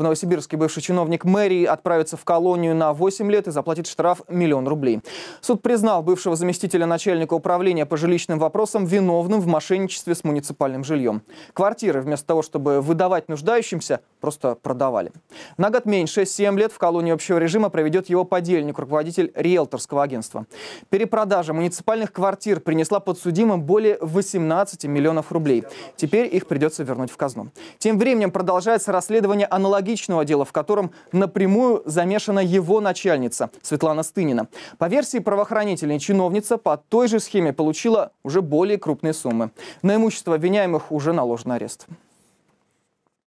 В Новосибирске бывший чиновник мэрии отправится в колонию на 8 лет и заплатит штраф миллион рублей. Суд признал бывшего заместителя начальника управления по жилищным вопросам виновным в мошенничестве с муниципальным жильем. Квартиры вместо того, чтобы выдавать нуждающимся, просто продавали. На год меньше 7 лет в колонии общего режима проведет его подельник, руководитель риэлторского агентства. Перепродажа муниципальных квартир принесла подсудимым более 18 миллионов рублей. Теперь их придется вернуть в казну. Тем временем продолжается расследование аналогичного дела, в котором напрямую замешана его начальница Светлана Стынина. По версии правоохранителей, чиновница по той же схеме получила уже более крупные суммы. На имущество обвиняемых уже наложен арест.